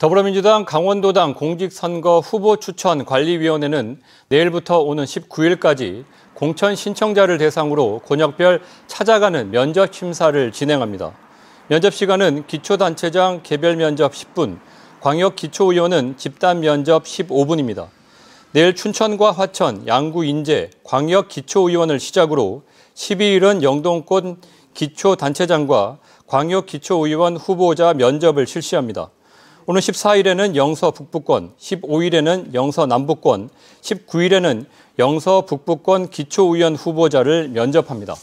더불어민주당 강원도당 공직선거 후보 추천 관리위원회는 내일부터 오는 19일까지 공천 신청자를 대상으로 권역별 찾아가는 면접 심사를 진행합니다. 면접 시간은 기초단체장 개별 면접 10분, 광역 기초의원은 집단 면접 15분입니다. 내일 춘천과 화천, 양구 인제, 광역 기초의원을 시작으로 12일은 영동권 기초단체장과 광역 기초의원 후보자 면접을 실시합니다. 오늘 14일에는 영서 북부권, 15일에는 영서 남부권, 19일에는 영서 북부권 기초의원 후보자를 면접합니다.